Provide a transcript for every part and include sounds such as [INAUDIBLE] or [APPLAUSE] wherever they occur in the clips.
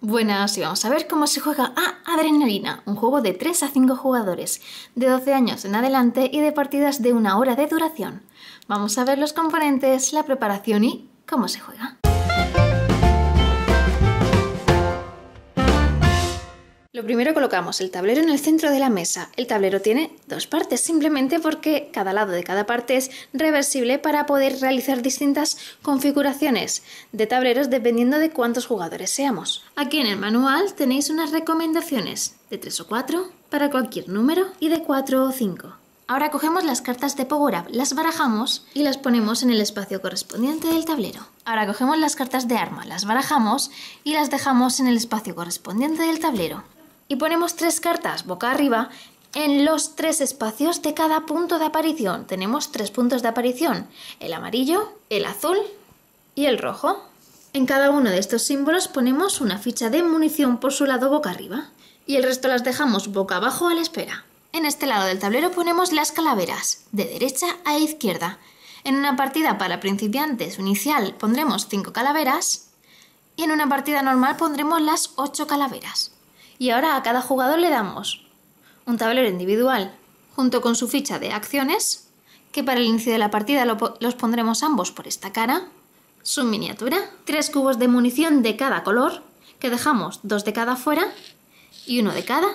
Buenas, y vamos a ver cómo se juega a ah, Adrenalina, un juego de 3 a 5 jugadores, de 12 años en adelante y de partidas de una hora de duración. Vamos a ver los componentes, la preparación y cómo se juega. Lo primero colocamos el tablero en el centro de la mesa. El tablero tiene dos partes, simplemente porque cada lado de cada parte es reversible para poder realizar distintas configuraciones de tableros dependiendo de cuántos jugadores seamos. Aquí en el manual tenéis unas recomendaciones de 3 o 4 para cualquier número y de 4 o 5. Ahora cogemos las cartas de Power Up, las barajamos y las ponemos en el espacio correspondiente del tablero. Ahora cogemos las cartas de arma, las barajamos y las dejamos en el espacio correspondiente del tablero y ponemos tres cartas boca arriba en los tres espacios de cada punto de aparición. Tenemos tres puntos de aparición, el amarillo, el azul y el rojo. En cada uno de estos símbolos ponemos una ficha de munición por su lado boca arriba y el resto las dejamos boca abajo a la espera. En este lado del tablero ponemos las calaveras, de derecha a izquierda. En una partida para principiantes inicial pondremos cinco calaveras y en una partida normal pondremos las ocho calaveras y ahora a cada jugador le damos un tablero individual junto con su ficha de acciones, que para el inicio de la partida los pondremos ambos por esta cara, su miniatura, tres cubos de munición de cada color, que dejamos dos de cada fuera y uno de cada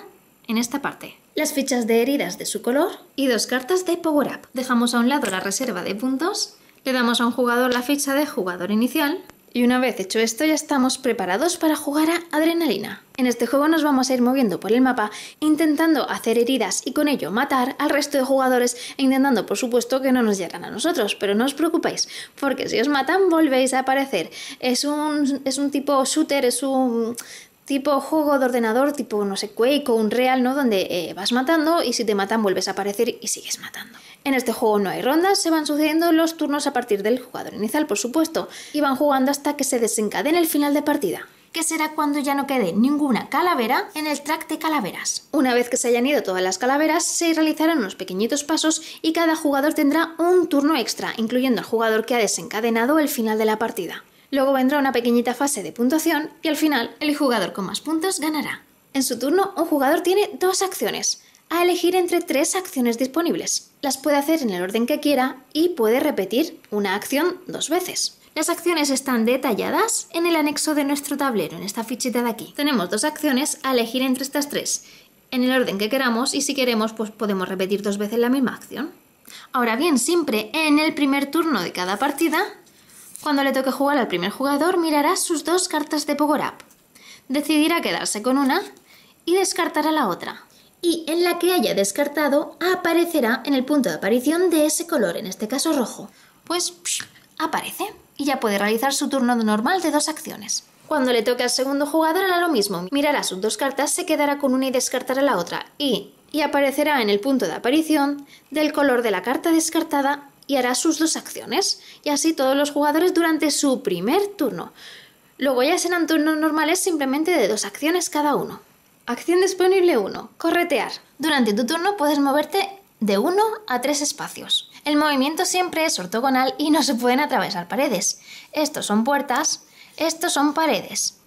en esta parte. Las fichas de heridas de su color y dos cartas de Power Up. Dejamos a un lado la reserva de puntos, le damos a un jugador la ficha de jugador inicial y una vez hecho esto ya estamos preparados para jugar a adrenalina. En este juego nos vamos a ir moviendo por el mapa intentando hacer heridas y con ello matar al resto de jugadores e intentando por supuesto que no nos llegan a nosotros, pero no os preocupéis porque si os matan volvéis a aparecer. Es un, es un tipo shooter, es un tipo juego de ordenador, tipo, no sé, Quake o un Real, ¿no? Donde eh, vas matando y si te matan vuelves a aparecer y sigues matando. En este juego no hay rondas, se van sucediendo los turnos a partir del jugador inicial, por supuesto, y van jugando hasta que se desencadene el final de partida que será cuando ya no quede ninguna calavera en el track de calaveras. Una vez que se hayan ido todas las calaveras, se realizarán unos pequeñitos pasos y cada jugador tendrá un turno extra, incluyendo al jugador que ha desencadenado el final de la partida. Luego vendrá una pequeñita fase de puntuación y al final el jugador con más puntos ganará. En su turno, un jugador tiene dos acciones, a elegir entre tres acciones disponibles. Las puede hacer en el orden que quiera y puede repetir una acción dos veces. Las acciones están detalladas en el anexo de nuestro tablero, en esta fichita de aquí. Tenemos dos acciones a elegir entre estas tres, en el orden que queramos y si queremos pues podemos repetir dos veces la misma acción. Ahora bien, siempre en el primer turno de cada partida cuando le toque jugar al primer jugador, mirará sus dos cartas de Power Up. Decidirá quedarse con una y descartará la otra. Y en la que haya descartado, aparecerá en el punto de aparición de ese color, en este caso rojo. Pues aparece y ya puede realizar su turno normal de dos acciones. Cuando le toque al segundo jugador hará lo mismo, mirará sus dos cartas, se quedará con una y descartará la otra, y, y aparecerá en el punto de aparición del color de la carta descartada y hará sus dos acciones, y así todos los jugadores durante su primer turno. Luego ya serán turnos normales simplemente de dos acciones cada uno. Acción disponible 1. Corretear. Durante tu turno puedes moverte de 1 a 3 espacios. El movimiento siempre es ortogonal y no se pueden atravesar paredes. Estos son puertas, estos son paredes.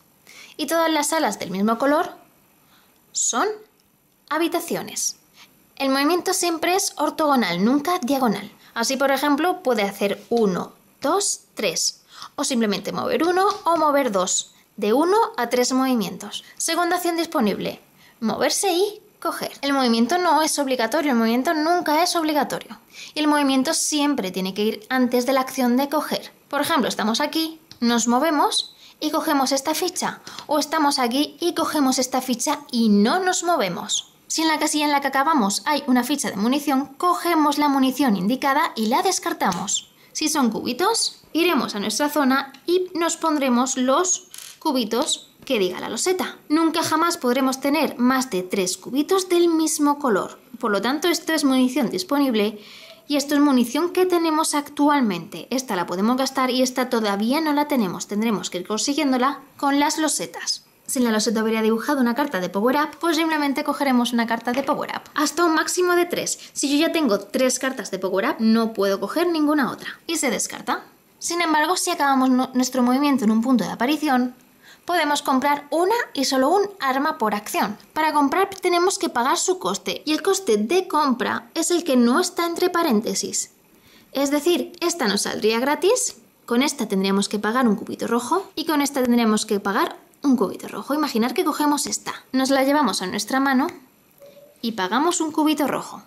Y todas las salas del mismo color son habitaciones. El movimiento siempre es ortogonal, nunca diagonal. Así, por ejemplo, puede hacer 1, 2, 3. O simplemente mover 1 o mover 2. De 1 a 3 movimientos. Segunda acción disponible. Moverse y coger. El movimiento no es obligatorio, el movimiento nunca es obligatorio. Y el movimiento siempre tiene que ir antes de la acción de coger. Por ejemplo, estamos aquí, nos movemos y cogemos esta ficha. O estamos aquí y cogemos esta ficha y no nos movemos. Si en la casilla en la que acabamos hay una ficha de munición, cogemos la munición indicada y la descartamos. Si son cubitos, iremos a nuestra zona y nos pondremos los cubitos que diga la loseta. Nunca jamás podremos tener más de tres cubitos del mismo color. Por lo tanto, esto es munición disponible y esto es munición que tenemos actualmente. Esta la podemos gastar y esta todavía no la tenemos. Tendremos que ir consiguiéndola con las losetas. Si la loseta habría dibujado una carta de Power Up, posiblemente cogeremos una carta de Power Up. Hasta un máximo de tres. Si yo ya tengo tres cartas de Power Up, no puedo coger ninguna otra. Y se descarta. Sin embargo, si acabamos nuestro movimiento en un punto de aparición, podemos comprar una y solo un arma por acción. Para comprar tenemos que pagar su coste y el coste de compra es el que no está entre paréntesis. Es decir, esta nos saldría gratis, con esta tendríamos que pagar un cubito rojo y con esta tendríamos que pagar un cubito rojo. Imaginar que cogemos esta, nos la llevamos a nuestra mano y pagamos un cubito rojo.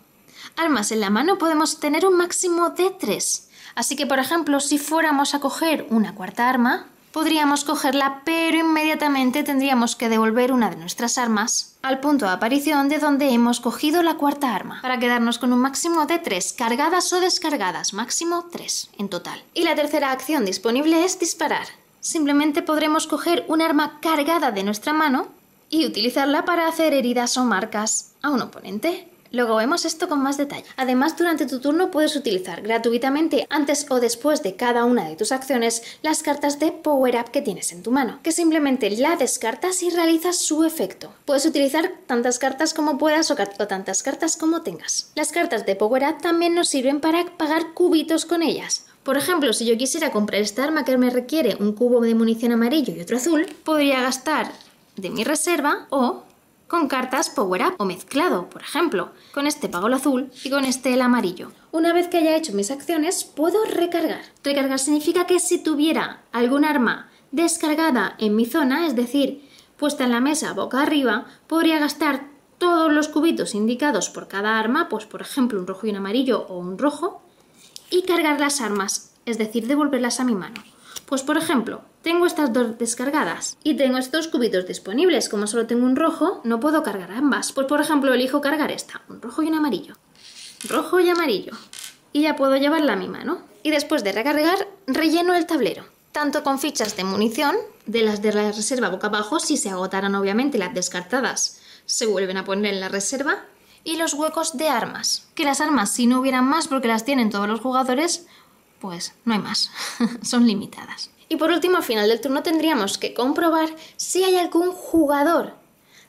Armas en la mano podemos tener un máximo de tres. Así que, por ejemplo, si fuéramos a coger una cuarta arma, podríamos cogerla, pero inmediatamente tendríamos que devolver una de nuestras armas al punto de aparición de donde hemos cogido la cuarta arma, para quedarnos con un máximo de tres cargadas o descargadas, máximo 3 en total. Y la tercera acción disponible es disparar. Simplemente podremos coger un arma cargada de nuestra mano y utilizarla para hacer heridas o marcas a un oponente. Luego vemos esto con más detalle. Además, durante tu turno puedes utilizar gratuitamente antes o después de cada una de tus acciones las cartas de Power Up que tienes en tu mano, que simplemente la descartas y realizas su efecto. Puedes utilizar tantas cartas como puedas o, o tantas cartas como tengas. Las cartas de Power Up también nos sirven para pagar cubitos con ellas, por ejemplo, si yo quisiera comprar esta arma que me requiere un cubo de munición amarillo y otro azul, podría gastar de mi reserva o con cartas Power Up o mezclado, por ejemplo. Con este pago el azul y con este el amarillo. Una vez que haya hecho mis acciones, puedo recargar. Recargar significa que si tuviera algún arma descargada en mi zona, es decir, puesta en la mesa boca arriba, podría gastar todos los cubitos indicados por cada arma, pues por ejemplo un rojo y un amarillo o un rojo, y cargar las armas, es decir, devolverlas a mi mano. Pues por ejemplo, tengo estas dos descargadas y tengo estos cubitos disponibles. Como solo tengo un rojo, no puedo cargar ambas. Pues por ejemplo, elijo cargar esta, un rojo y un amarillo. Rojo y amarillo. Y ya puedo llevarla a mi mano. Y después de recargar, relleno el tablero. Tanto con fichas de munición, de las de la reserva boca abajo, si se agotaran obviamente las descartadas, se vuelven a poner en la reserva y los huecos de armas. Que las armas, si no hubieran más porque las tienen todos los jugadores, pues no hay más, [LAUGHS] son limitadas. Y por último, al final del turno tendríamos que comprobar si hay algún jugador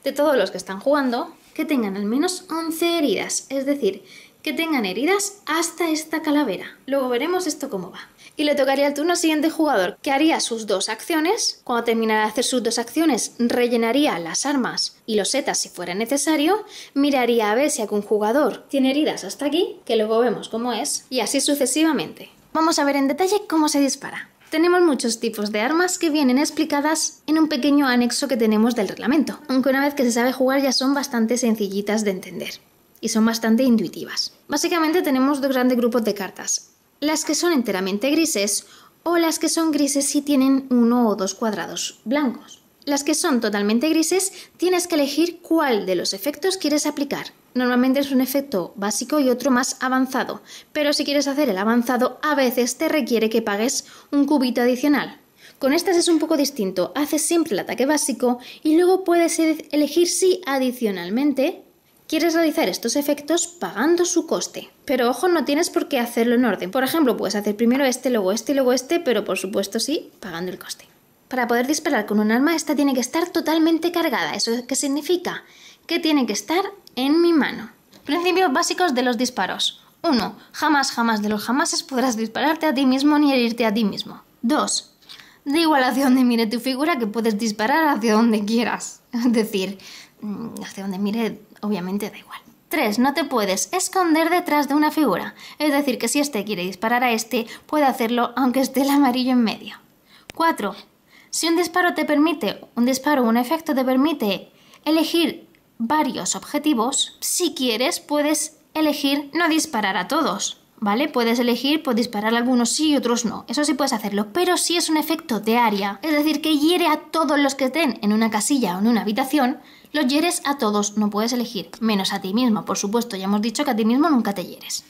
de todos los que están jugando que tengan al menos 11 heridas, es decir, que tengan heridas hasta esta calavera. Luego veremos esto cómo va y le tocaría el turno al siguiente jugador, que haría sus dos acciones. Cuando terminara de hacer sus dos acciones, rellenaría las armas y los setas si fuera necesario, miraría a ver si algún jugador tiene heridas hasta aquí, que luego vemos cómo es, y así sucesivamente. Vamos a ver en detalle cómo se dispara. Tenemos muchos tipos de armas que vienen explicadas en un pequeño anexo que tenemos del reglamento, aunque una vez que se sabe jugar ya son bastante sencillitas de entender y son bastante intuitivas. Básicamente tenemos dos grandes grupos de cartas, las que son enteramente grises o las que son grises si tienen uno o dos cuadrados blancos. Las que son totalmente grises tienes que elegir cuál de los efectos quieres aplicar. Normalmente es un efecto básico y otro más avanzado, pero si quieres hacer el avanzado a veces te requiere que pagues un cubito adicional. Con estas es un poco distinto, haces siempre el ataque básico y luego puedes elegir si adicionalmente Quieres realizar estos efectos pagando su coste. Pero ojo, no tienes por qué hacerlo en orden. Por ejemplo, puedes hacer primero este, luego este y luego este, pero por supuesto sí, pagando el coste. Para poder disparar con un arma, esta tiene que estar totalmente cargada. ¿Eso qué significa? Que tiene que estar en mi mano. Principios básicos de los disparos. 1. Jamás, jamás de los jamases podrás dispararte a ti mismo ni herirte a ti mismo. 2. Da igual hacia mire tu figura que puedes disparar hacia donde quieras. [LAUGHS] Es decir, Mm, hacia donde mire, obviamente da igual. 3. No te puedes esconder detrás de una figura. Es decir, que si este quiere disparar a este, puede hacerlo aunque esté el amarillo en medio. 4. Si un disparo te permite, un disparo o un efecto te permite elegir varios objetivos, si quieres puedes elegir no disparar a todos. ¿Vale? Puedes elegir, pues disparar a algunos sí y otros no. Eso sí puedes hacerlo, pero si es un efecto de área, es decir, que hiere a todos los que estén en una casilla o en una habitación, los hieres a todos, no puedes elegir, menos a ti mismo, por supuesto, ya hemos dicho que a ti mismo nunca te hieres.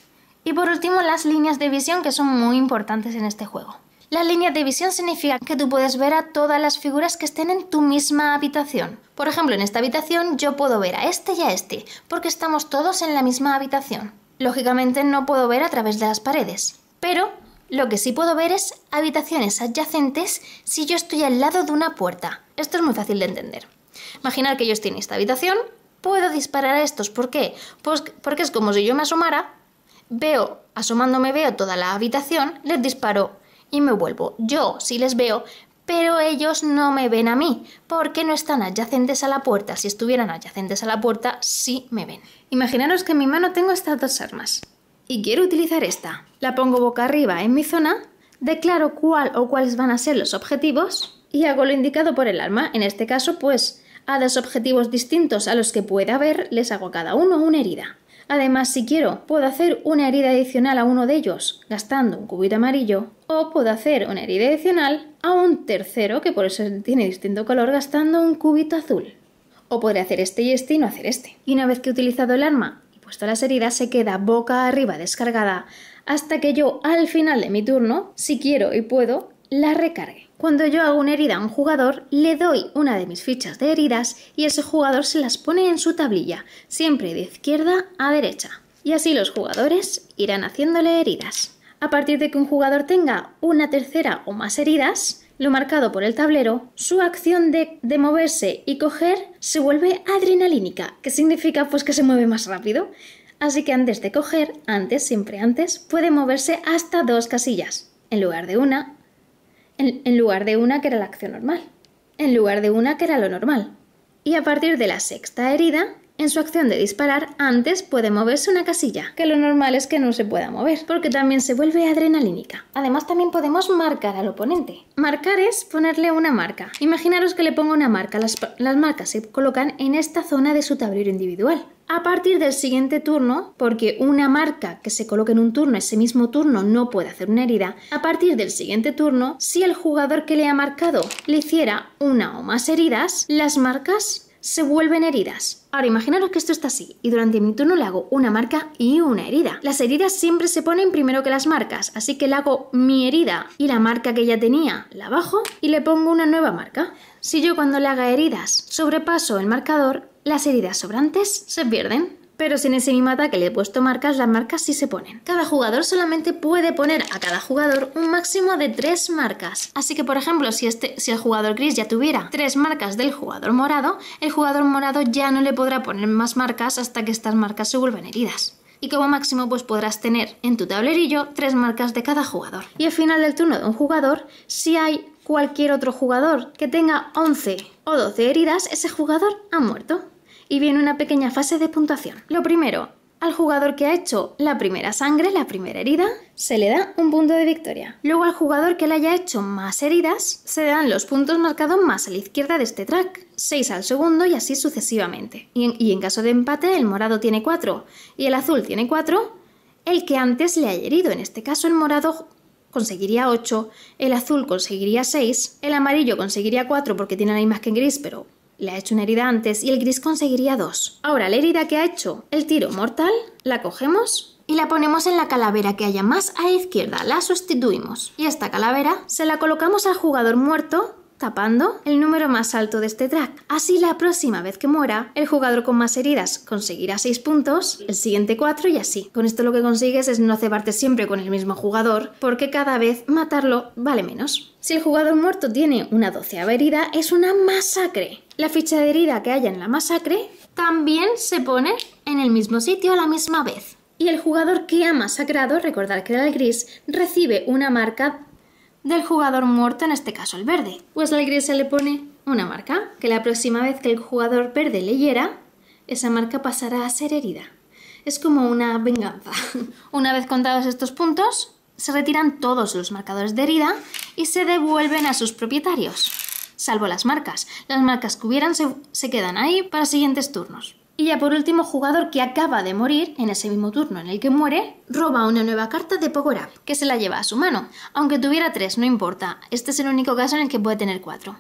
Y por último, las líneas de visión que son muy importantes en este juego. Las líneas de visión significa que tú puedes ver a todas las figuras que estén en tu misma habitación. Por ejemplo, en esta habitación yo puedo ver a este y a este, porque estamos todos en la misma habitación. Lógicamente no puedo ver a través de las paredes, pero lo que sí puedo ver es habitaciones adyacentes si yo estoy al lado de una puerta. Esto es muy fácil de entender. Imaginar que ellos tienen esta habitación, puedo disparar a estos. ¿Por qué? Pues porque es como si yo me asomara, veo, asomándome veo toda la habitación, les disparo y me vuelvo. Yo sí les veo, pero ellos no me ven a mí, porque no están adyacentes a la puerta. Si estuvieran adyacentes a la puerta, sí me ven. Imaginaros que en mi mano tengo estas dos armas y quiero utilizar esta. La pongo boca arriba en mi zona, declaro cuál o cuáles van a ser los objetivos y hago lo indicado por el arma. En este caso, pues a dos objetivos distintos a los que pueda haber, les hago a cada uno una herida. Además, si quiero, puedo hacer una herida adicional a uno de ellos, gastando un cubito amarillo, o puedo hacer una herida adicional a un tercero, que por eso tiene distinto color, gastando un cubito azul. O podré hacer este y este y no hacer este. Y una vez que he utilizado el arma y puesto las heridas, se queda boca arriba descargada hasta que yo al final de mi turno, si quiero y puedo, la recargue. Cuando yo hago una herida a un jugador, le doy una de mis fichas de heridas y ese jugador se las pone en su tablilla, siempre de izquierda a derecha. Y así los jugadores irán haciéndole heridas. A partir de que un jugador tenga una tercera o más heridas, lo marcado por el tablero, su acción de, moverse y coger se vuelve adrenalínica, que significa pues que se mueve más rápido. Así que antes de coger, antes, siempre antes, puede moverse hasta dos casillas, en lugar de una en, lugar de una que era la acción normal, en lugar de una que era lo normal. Y a partir de la sexta herida en su acción de disparar antes puede moverse una casilla, que lo normal es que no se pueda mover, porque también se vuelve adrenalínica. Además también podemos marcar al oponente. Marcar es ponerle una marca. Imaginaros que le pongo una marca, las, marcas se colocan en esta zona de su tablero individual a partir del siguiente turno, porque una marca que se coloque en un turno, ese mismo turno no puede hacer una herida, a partir del siguiente turno, si el jugador que le ha marcado le hiciera una o más heridas, las marcas se vuelven heridas. Ahora imaginaros que esto está así y durante mi turno le hago una marca y una herida. Las heridas siempre se ponen primero que las marcas, así que le hago mi herida y la marca que ya tenía la bajo y le pongo una nueva marca. Si yo cuando le haga heridas sobrepaso el marcador, las heridas sobrantes se pierden. Pero sin ese Mimata que le he puesto marcas, las marcas sí se ponen. Cada jugador solamente puede poner a cada jugador un máximo de tres marcas. Así que, por ejemplo, si, este, si el jugador gris ya tuviera tres marcas del jugador morado, el jugador morado ya no le podrá poner más marcas hasta que estas marcas se vuelvan heridas y como máximo pues podrás tener en tu tablerillo tres marcas de cada jugador. Y al final del turno de un jugador, si hay cualquier otro jugador que tenga 11 o 12 heridas, ese jugador ha muerto y viene una pequeña fase de puntuación. Lo primero, al jugador que ha hecho la primera sangre, la primera herida, se le da un punto de victoria. Luego al jugador que le haya hecho más heridas, se dan los puntos marcados más a la izquierda de este track, 6 al segundo y así sucesivamente. Y en, caso de empate, el morado tiene 4 y el azul tiene 4, el que antes le haya herido, en este caso el morado conseguiría 8, el azul conseguiría 6, el amarillo conseguiría 4 porque tiene la misma que en gris, pero le ha hecho una herida antes y el gris conseguiría dos. Ahora, la herida que ha hecho el tiro mortal, la cogemos y la ponemos en la calavera que haya más a la izquierda, la sustituimos. Y esta calavera se la colocamos al jugador muerto tapando el número más alto de este track. Así la próxima vez que muera, el jugador con más heridas conseguirá 6 puntos, el siguiente 4 y así. Con esto lo que consigues es no cebarte siempre con el mismo jugador, porque cada vez matarlo vale menos. Si el jugador muerto tiene una doceava herida, es una masacre. La ficha de herida que haya en la masacre también se pone en el mismo sitio a la misma vez. Y el jugador que ha masacrado, recordar que era el gris, recibe una marca del jugador muerto, en este caso el verde. Pues al gris se le pone una marca, que la próxima vez que el jugador verde leyera, esa marca pasará a ser herida. Es como una venganza. [LAUGHS] una vez contados estos puntos, se retiran todos los marcadores de herida y se devuelven a sus propietarios salvo las marcas. Las marcas que hubieran se, quedan ahí para siguientes turnos. Y ya por último, jugador que acaba de morir, en ese mismo turno en el que muere, roba una nueva carta de Power Up, que se la lleva a su mano. Aunque tuviera tres, no importa, este es el único caso en el que puede tener cuatro.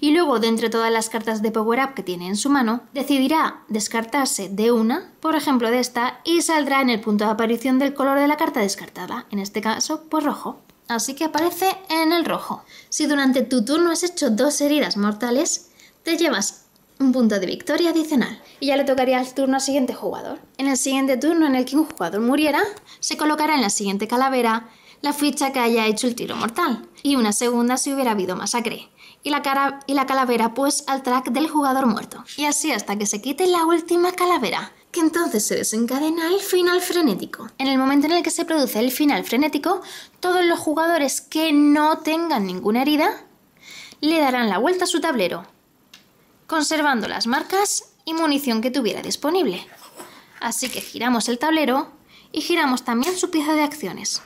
Y luego, de entre todas las cartas de Power Up que tiene en su mano, decidirá descartarse de una, por ejemplo de esta, y saldrá en el punto de aparición del color de la carta descartada, en este caso, pues rojo así que aparece en el rojo. Si durante tu turno has hecho dos heridas mortales, te llevas un punto de victoria adicional. Y ya le tocaría el turno al siguiente jugador. En el siguiente turno en el que un jugador muriera, se colocará en la siguiente calavera la ficha que haya hecho el tiro mortal, y una segunda si hubiera habido masacre, y la, y la calavera pues al track del jugador muerto. Y así hasta que se quite la última calavera, entonces se desencadena el final frenético. En el momento en el que se produce el final frenético, todos los jugadores que no tengan ninguna herida le darán la vuelta a su tablero, conservando las marcas y munición que tuviera disponible. Así que giramos el tablero y giramos también su pieza de acciones.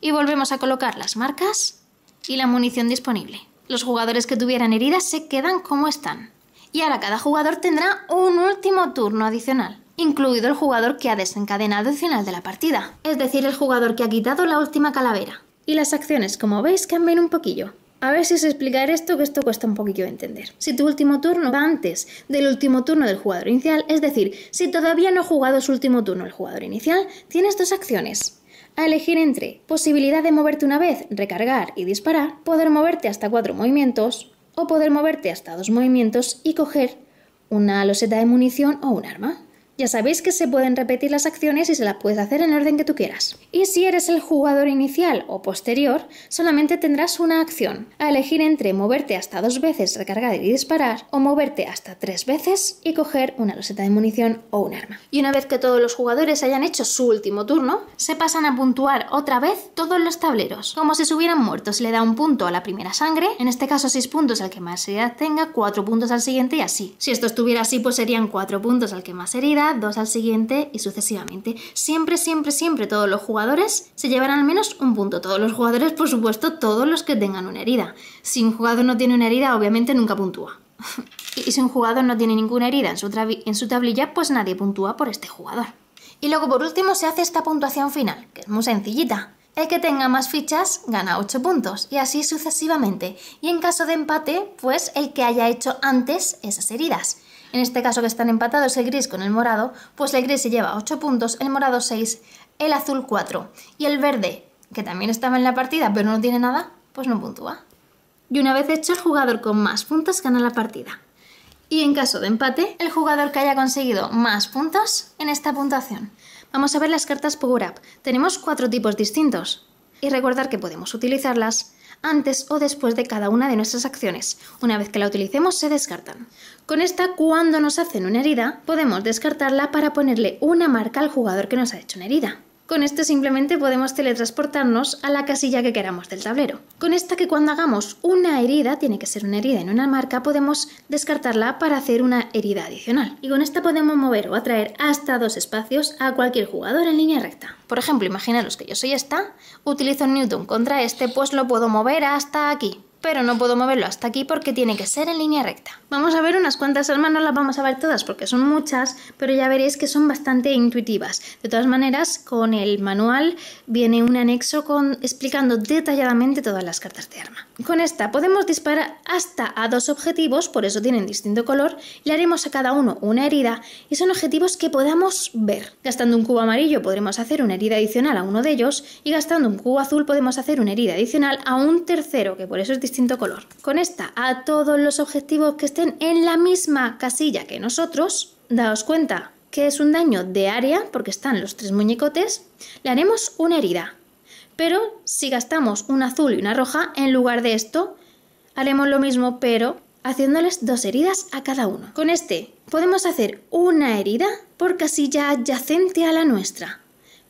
Y volvemos a colocar las marcas y la munición disponible. Los jugadores que tuvieran heridas se quedan como están y ahora cada jugador tendrá un último turno adicional incluido el jugador que ha desencadenado el final de la partida, es decir, el jugador que ha quitado la última calavera. Y las acciones, como veis, cambian un poquillo. A ver si os explicar esto, que esto cuesta un poquillo entender. Si tu último turno va antes del último turno del jugador inicial, es decir, si todavía no ha jugado su último turno el jugador inicial, tienes dos acciones. A elegir entre posibilidad de moverte una vez, recargar y disparar, poder moverte hasta cuatro movimientos, o poder moverte hasta dos movimientos y coger una loseta de munición o un arma. Ya sabéis que se pueden repetir las acciones y se las puedes hacer en el orden que tú quieras. Y si eres el jugador inicial o posterior, solamente tendrás una acción, a elegir entre moverte hasta dos veces, recargar y disparar, o moverte hasta tres veces y coger una loseta de munición o un arma. Y una vez que todos los jugadores hayan hecho su último turno, se pasan a puntuar otra vez todos los tableros, como si se hubieran muerto. Se le da un punto a la primera sangre, en este caso 6 puntos al que más herida tenga, 4 puntos al siguiente y así. Si esto estuviera así, pues serían 4 puntos al que más herida, dos al siguiente y sucesivamente. Siempre, siempre, siempre todos los jugadores se llevan al menos un punto. Todos los jugadores, por supuesto, todos los que tengan una herida. Si un jugador no tiene una herida, obviamente nunca puntúa. [LAUGHS] y si un jugador no tiene ninguna herida en su, en su tablilla, pues nadie puntúa por este jugador. Y luego por último se hace esta puntuación final, que es muy sencillita. El que tenga más fichas gana 8 puntos y así sucesivamente. Y en caso de empate, pues el que haya hecho antes esas heridas. En este caso que están empatados el gris con el morado, pues el gris se lleva 8 puntos, el morado 6, el azul 4 y el verde, que también estaba en la partida pero no tiene nada, pues no puntúa. Y una vez hecho, el jugador con más puntos gana la partida. Y en caso de empate, el jugador que haya conseguido más puntos en esta puntuación Vamos a ver las cartas Power Up. Tenemos cuatro tipos distintos. Y recordar que podemos utilizarlas antes o después de cada una de nuestras acciones. Una vez que la utilicemos se descartan. Con esta, cuando nos hacen una herida, podemos descartarla para ponerle una marca al jugador que nos ha hecho una herida. Con esto simplemente podemos teletransportarnos a la casilla que queramos del tablero. Con esta que cuando hagamos una herida, tiene que ser una herida en una marca, podemos descartarla para hacer una herida adicional. Y con esta podemos mover o atraer hasta dos espacios a cualquier jugador en línea recta. Por ejemplo, imaginaros que yo soy esta, utilizo Newton contra este, pues lo puedo mover hasta aquí pero no puedo moverlo hasta aquí porque tiene que ser en línea recta. Vamos a ver unas cuantas armas, no las vamos a ver todas porque son muchas, pero ya veréis que son bastante intuitivas. De todas maneras, con el manual viene un anexo con, explicando detalladamente todas las cartas de arma. Con esta podemos disparar hasta a dos objetivos, por eso tienen distinto color, le haremos a cada uno una herida y son objetivos que podamos ver. Gastando un cubo amarillo podremos hacer una herida adicional a uno de ellos y gastando un cubo azul podemos hacer una herida adicional a un tercero, que por eso es distinto color. Con esta, a todos los objetivos que estén en la misma casilla que nosotros, daos cuenta que es un daño de área, porque están los tres muñecotes, le haremos una herida. Pero si gastamos un azul y una roja, en lugar de esto, haremos lo mismo, pero haciéndoles dos heridas a cada uno. Con este podemos hacer una herida por casilla adyacente a la nuestra,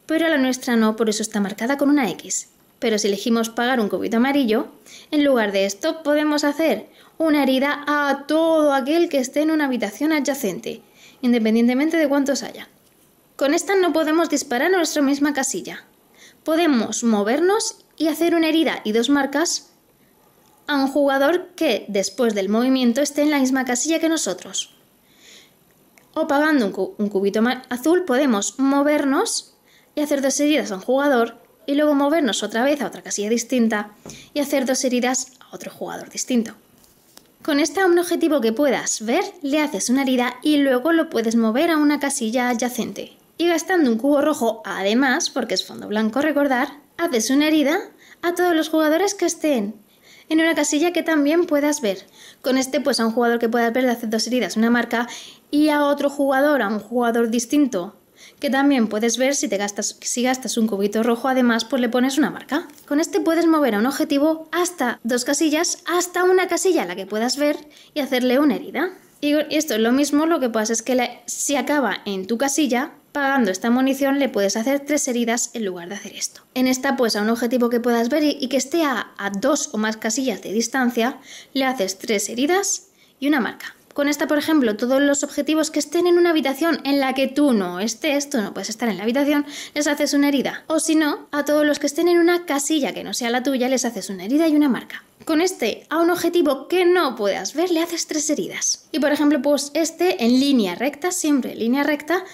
pero la nuestra no, por eso está marcada con una X pero si elegimos pagar un cubito amarillo, en lugar de esto podemos hacer una herida a todo aquel que esté en una habitación adyacente, independientemente de cuántos haya. Con esta no podemos disparar a nuestra misma casilla. Podemos movernos y hacer una herida y dos marcas a un jugador que después del movimiento esté en la misma casilla que nosotros. O pagando un, cubito azul podemos movernos y hacer dos heridas a un jugador y luego movernos otra vez a otra casilla distinta y hacer dos heridas a otro jugador distinto. Con este a un objetivo que puedas ver, le haces una herida y luego lo puedes mover a una casilla adyacente. Y gastando un cubo rojo, además, porque es fondo blanco recordar, haces una herida a todos los jugadores que estén en una casilla que también puedas ver. Con este, pues a un jugador que puedas ver le haces dos heridas, una marca, y a otro jugador, a un jugador distinto, que también puedes ver si, te gastas, si gastas un cubito rojo, además pues le pones una marca. Con este puedes mover a un objetivo hasta dos casillas, hasta una casilla a la que puedas ver y hacerle una herida. Y esto es lo mismo, lo que pasa es que si acaba en tu casilla, pagando esta munición le puedes hacer tres heridas en lugar de hacer esto. En esta, pues a un objetivo que puedas ver y, que esté a dos o más casillas de distancia, le haces tres heridas y una marca con esta, por ejemplo, todos los objetivos que estén en una habitación en la que tú no estés, tú no puedes estar en la habitación, les haces una herida. O si no, a todos los que estén en una casilla que no sea la tuya, les haces una herida y una marca. Con este, a un objetivo que no puedas ver, le haces tres heridas. Y por ejemplo, pues este en línea recta, siempre línea recta,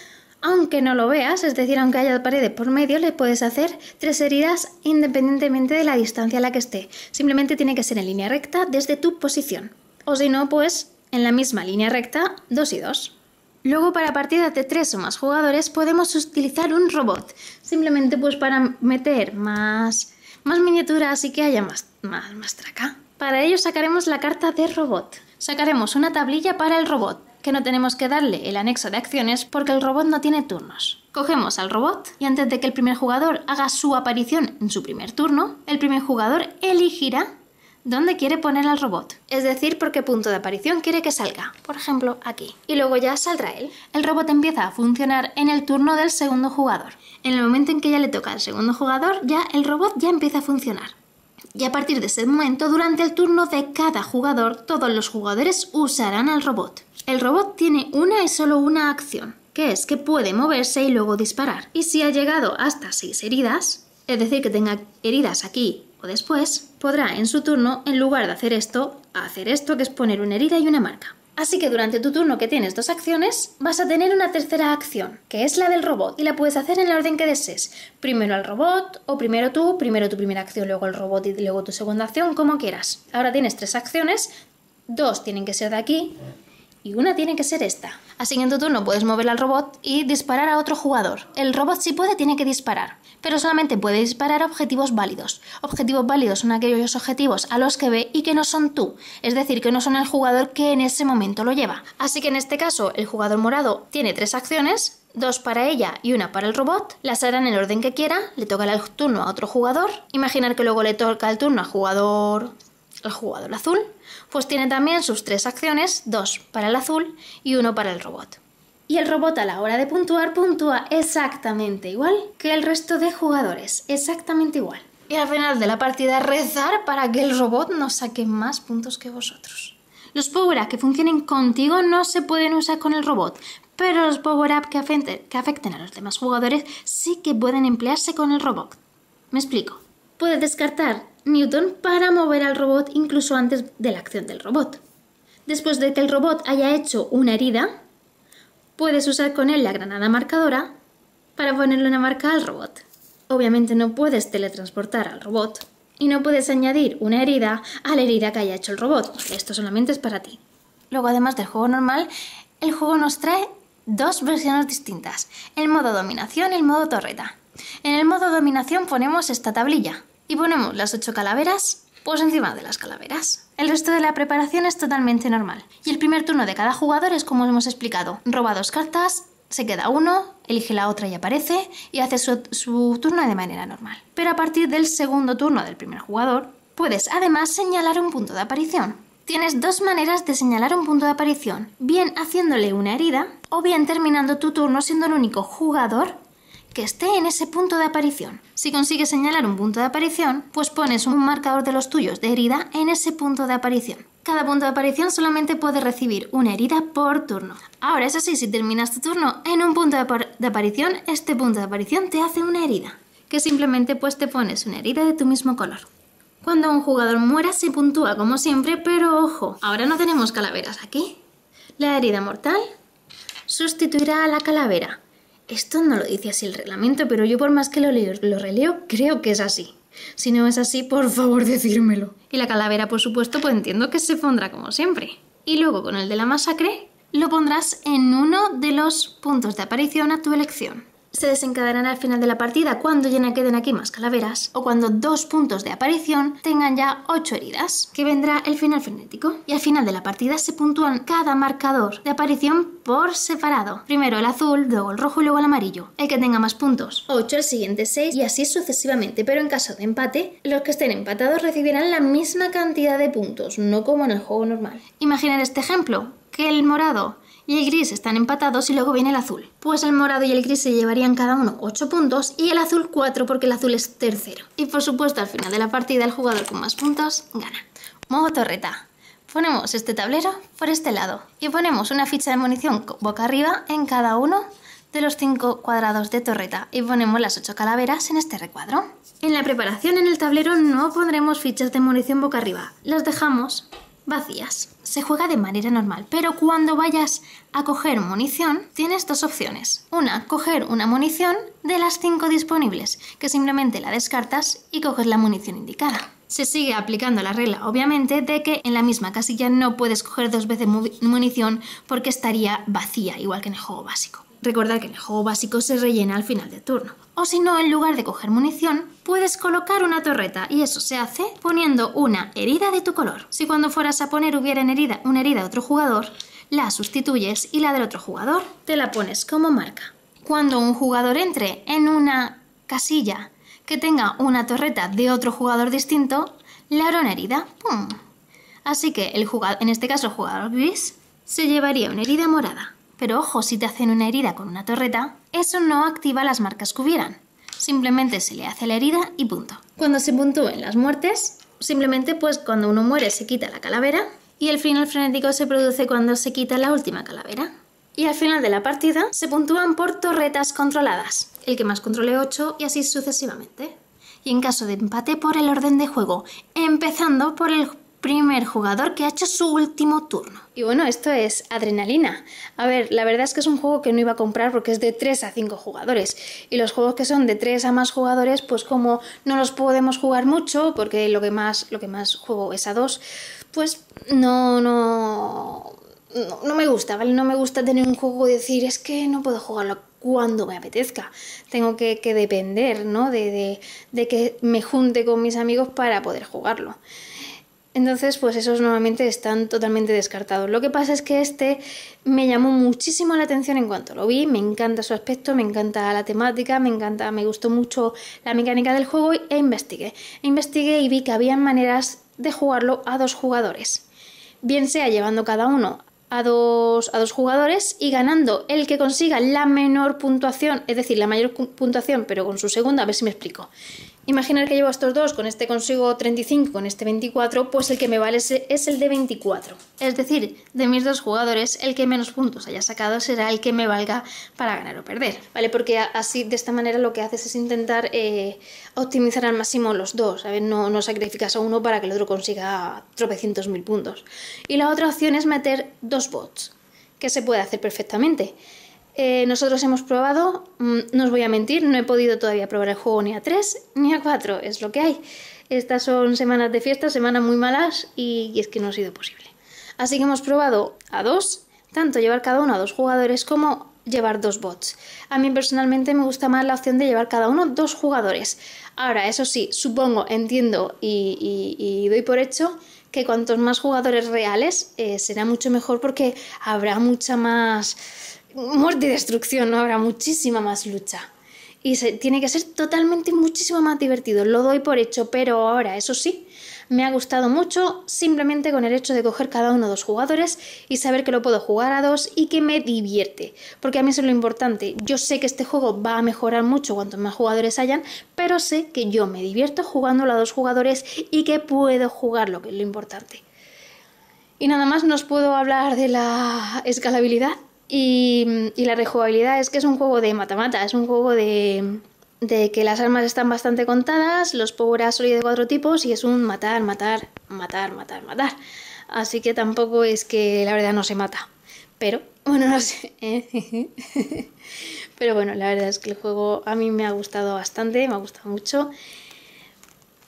aunque no lo veas, es decir, aunque haya paredes por medio, le puedes hacer tres heridas independientemente de la distancia a la que esté. Simplemente tiene que ser en línea recta desde tu posición. O si no, pues en la misma línea recta, 2 y 2. Luego para partidas de 3 o más jugadores podemos utilizar un robot, simplemente pues para meter más, más miniaturas y que haya más, más, más traca. Para ello sacaremos la carta de robot. Sacaremos una tablilla para el robot, que no tenemos que darle el anexo de acciones porque el robot no tiene turnos. Cogemos al robot y antes de que el primer jugador haga su aparición en su primer turno, el primer jugador elegirá dónde quiere poner al robot, es decir, por qué punto de aparición quiere que salga, eh, por ejemplo, aquí. Y luego ya saldrá él. El robot empieza a funcionar en el turno del segundo jugador. En el momento en que ya le toca al segundo jugador, ya el robot ya empieza a funcionar. Y a partir de ese momento, durante el turno de cada jugador, todos los jugadores usarán al robot. El robot tiene una y solo una acción, que es que puede moverse y luego disparar. Y si ha llegado hasta seis heridas, es decir, que tenga heridas aquí o después, podrá en su turno, en lugar de hacer esto, hacer esto que es poner una herida y una marca. Así que durante tu turno que tienes dos acciones, vas a tener una tercera acción, que es la del robot, y la puedes hacer en el orden que desees. Primero al robot, o primero tú, primero tu primera acción, luego el robot y luego tu segunda acción, como quieras. Ahora tienes tres acciones, dos tienen que ser de aquí, y una tiene que ser esta. Así que en tu turno puedes mover al robot y disparar a otro jugador. El robot si puede tiene que disparar, pero solamente puede disparar a objetivos válidos. Objetivos válidos son aquellos objetivos a los que ve y que no son tú, es decir, que no son el jugador que en ese momento lo lleva. Así que en este caso el jugador morado tiene tres acciones, dos para ella y una para el robot, las hará en el orden que quiera, le tocará el turno a otro jugador, imaginar que luego le toca el turno al jugador al jugador azul pues tiene también sus tres acciones, dos para el azul y uno para el robot. Y el robot a la hora de puntuar puntúa exactamente igual que el resto de jugadores, exactamente igual. Y al final de la partida rezar para que el robot no saque más puntos que vosotros. Los power-up que funcionen contigo no se pueden usar con el robot, pero los power-up que, que afecten a los demás jugadores sí que pueden emplearse con el robot. Me explico. Puedes descartar Newton para mover al robot incluso antes de la acción del robot. Después de que el robot haya hecho una herida, puedes usar con él la granada marcadora para ponerle una marca al robot. Obviamente no puedes teletransportar al robot y no puedes añadir una herida a la herida que haya hecho el robot. Esto solamente es para ti. Luego, además del juego normal, el juego nos trae dos versiones distintas, el modo dominación y el modo torreta. En el modo dominación ponemos esta tablilla, y ponemos las ocho calaveras pues encima de las calaveras. El resto de la preparación es totalmente normal. Y el primer turno de cada jugador es como hemos explicado. Roba dos cartas, se queda uno, elige la otra y aparece, y hace su, su turno de manera normal. Pero a partir del segundo turno del primer jugador, puedes además señalar un punto de aparición. Tienes dos maneras de señalar un punto de aparición, bien haciéndole una herida o bien terminando tu turno siendo el único jugador que esté en ese punto de aparición. Si consigues señalar un punto de aparición, pues pones un marcador de los tuyos de herida en ese punto de aparición. Cada punto de aparición solamente puede recibir una herida por turno. Ahora, eso sí, si terminas tu turno en un punto de, aparición, este punto de aparición te hace una herida, que simplemente pues te pones una herida de tu mismo color. Cuando un jugador muera se puntúa como siempre, pero ojo, ahora no tenemos calaveras aquí. La herida mortal sustituirá a la calavera, esto no lo dice así el reglamento, pero yo por más que lo, lo releo, creo que es así. Si no es así, por favor, decírmelo. Y la calavera, por supuesto, pues entiendo que se pondrá como siempre. Y luego con el de la masacre, lo pondrás en uno de los puntos de aparición a tu elección se desencadenarán al final de la partida cuando ya no queden aquí más calaveras o cuando dos puntos de aparición tengan ya ocho heridas, que vendrá el final frenético. Y al final de la partida se puntúan cada marcador de aparición por separado. Primero el azul, luego el rojo y luego el amarillo. El que tenga más puntos, Ocho, el siguiente 6 y así sucesivamente. Pero en caso de empate, los que estén empatados recibirán la misma cantidad de puntos, no como en el juego normal. Imaginen este ejemplo, que el morado y el gris están empatados y luego viene el azul. Pues el morado y el gris se llevarían cada uno 8 puntos y el azul 4 porque el azul es tercero. Y por supuesto al final de la partida el jugador con más puntos gana. Modo torreta. Ponemos este tablero por este lado y ponemos una ficha de munición boca arriba en cada uno de los 5 cuadrados de torreta y ponemos las 8 calaveras en este recuadro. En la preparación en el tablero no pondremos fichas de munición boca arriba, las dejamos vacías. Se juega de manera normal, pero cuando vayas a coger munición, tienes dos opciones. Una, coger una munición de las cinco disponibles, que simplemente la descartas y coges la munición indicada. Se sigue aplicando la regla, obviamente, de que en la misma casilla no puedes coger dos veces munición porque estaría vacía, igual que en el juego básico. Recordad que el juego básico se rellena al final de turno. O si no, en lugar de coger munición, puedes colocar una torreta y eso se hace poniendo una herida de tu color. Si cuando fueras a poner hubiera una herida, una herida de otro jugador, la sustituyes y la del otro jugador te la pones como marca. Cuando un jugador entre en una casilla que tenga una torreta de otro jugador distinto, le hará una herida. Así que el jugador, en este caso el jugador gris se llevaría una herida morada. Pero ojo, si te hacen una herida con una torreta, eso no activa las marcas que hubieran. Simplemente se le hace la herida y punto. Cuando se puntúen las muertes, simplemente pues cuando uno muere se quita la calavera y el final frenético se produce cuando se quita la última calavera. Y al final de la partida se puntúan por torretas controladas, el que más controle 8 y así sucesivamente. Y en caso de empate por el orden de juego, empezando por el primer jugador que ha hecho su último turno. Y bueno, esto es adrenalina. A ver, la verdad es que es un juego que no iba a comprar porque es de 3 a 5 jugadores. Y los juegos que son de 3 a más jugadores, pues como no los podemos jugar mucho, porque lo que más, lo que más juego es a 2, pues no, no, no, me gusta, ¿vale? No me gusta tener un juego y decir, es que no puedo jugarlo cuando me apetezca. Tengo que, que depender, ¿no? De, de, de que me junte con mis amigos para poder jugarlo. Entonces, pues esos normalmente están totalmente descartados. Lo que pasa es que este me llamó muchísimo la atención en cuanto lo vi, me encanta su aspecto, me encanta la temática, me encanta, me gustó mucho la mecánica del juego e investigué. E investigué y vi que había maneras de jugarlo a dos jugadores. Bien sea llevando cada uno a dos, a dos jugadores y ganando el que consiga la menor puntuación, es decir, la mayor puntuación, pero con su segunda, a ver si me explico. Imaginar que llevo estos dos, con este consigo 35, con este 24, pues el que me vale es el de 24. Es decir, de mis dos jugadores, el que menos puntos haya sacado será el que me valga para ganar o perder, ¿vale? Porque así, de esta manera, lo que haces es intentar eh, optimizar al máximo los dos, ¿sabes? No, no sacrificas a uno para que el otro consiga tropecientos mil puntos. Y la otra opción es meter dos bots, que se puede hacer perfectamente. Eh, nosotros hemos probado, mm, no os voy a mentir, no he podido todavía probar el juego ni a 3 ni a 4, es lo que hay. Estas son semanas de fiesta, semanas muy malas y, es que no ha sido posible. Así que hemos probado a dos, tanto llevar cada uno a dos jugadores como llevar dos bots. A mí personalmente me gusta más la opción de llevar cada uno dos jugadores. Ahora, eso sí, supongo, entiendo y, doy por hecho que cuantos más jugadores reales eh, será mucho mejor porque habrá mucha más muerte y destrucción, no habrá muchísima más lucha. Y se, tiene que ser totalmente muchísimo más divertido, lo doy por hecho, pero ahora, eso sí, me ha gustado mucho simplemente con el hecho de coger cada uno de los jugadores y saber que lo puedo jugar a dos y que me divierte, porque a mí eso es lo importante. Yo sé que este juego va a mejorar mucho cuantos más jugadores hayan, pero sé que yo me divierto jugándolo a dos jugadores y que puedo jugarlo, que es lo importante. Y nada más, nos puedo hablar de la escalabilidad, y, la rejugabilidad es que es un juego de mata-mata, es un juego de, de que las armas están bastante contadas, los power-ups son de cuatro tipos y es un matar, matar, matar, matar, matar. Así que tampoco es que la verdad no se mata. Pero, bueno, no sé. [LAUGHS] ¿eh? [LAUGHS] Pero bueno, la verdad es que el juego a mí me ha gustado bastante, me ha gustado mucho.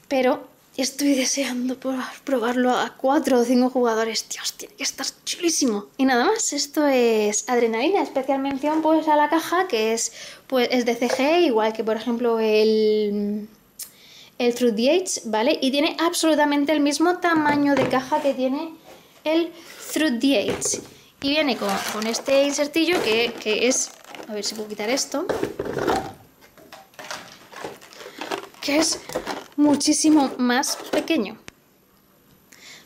Pero y estoy deseando probarlo a 4 o 5 jugadores. Dios, tiene que estar chulísimo. Y nada más, esto es adrenalina. Especial mención pues a la caja, que es, pues, de CG, igual que por ejemplo el, el through the ¿vale? Y tiene absolutamente el mismo tamaño de caja que tiene el Fruit the Y viene con, este insertillo que, que es... A ver si puedo quitar esto. Que es muchísimo más pequeño.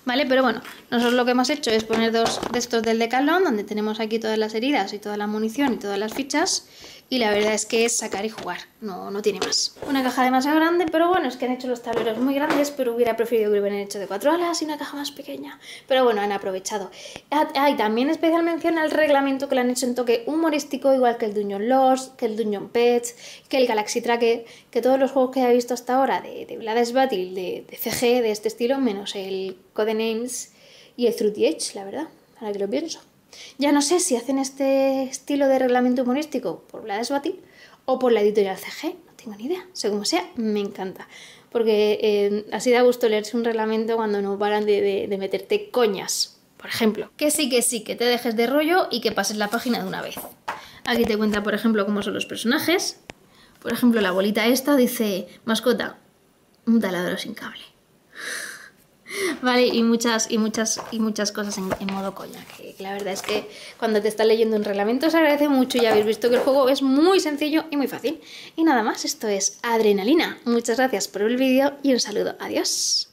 ¿Vale? Pero bueno, nosotros lo que hemos hecho es poner dos de estos del decalón, donde tenemos aquí todas las heridas y toda la munición y todas las fichas y la verdad es que es sacar y jugar, no, no tiene más. Una caja de masa grande, pero bueno, es que han hecho los tableros muy grandes, pero hubiera preferido que hubieran hecho de cuatro alas y una caja más pequeña. Pero bueno, han aprovechado. hay ah, ah, también especial mención al reglamento que lo han hecho en toque humorístico, igual que el Dungeon Lost, que el Dungeon Pets, que el Galaxy Tracker, que todos los juegos que he visto hasta ahora de, Blades Battle, de, CG, de este estilo, menos el Codenames y el Through the Edge, la verdad, ahora que lo pienso. Ya no sé si hacen este estilo de reglamento humorístico por la desbatil o por la editorial CG, no tengo ni idea. Según sea, me encanta. Porque eh, así da gusto leerse un reglamento cuando no paran de, de meterte coñas, por ejemplo. Que sí, que sí, que te dejes de rollo y que pases la página de una vez. Aquí te cuenta, por ejemplo, cómo son los personajes. Por ejemplo, la bolita esta dice, mascota, un taladro sin cable. [LAUGHS] Vale, y muchas, y muchas, y muchas cosas en, modo coña. Que la verdad es que cuando te está leyendo un reglamento se agradece mucho. Ya habéis visto que el juego es muy sencillo y muy fácil. Y nada más, esto es Adrenalina. Muchas gracias por el vídeo y un saludo. Adiós.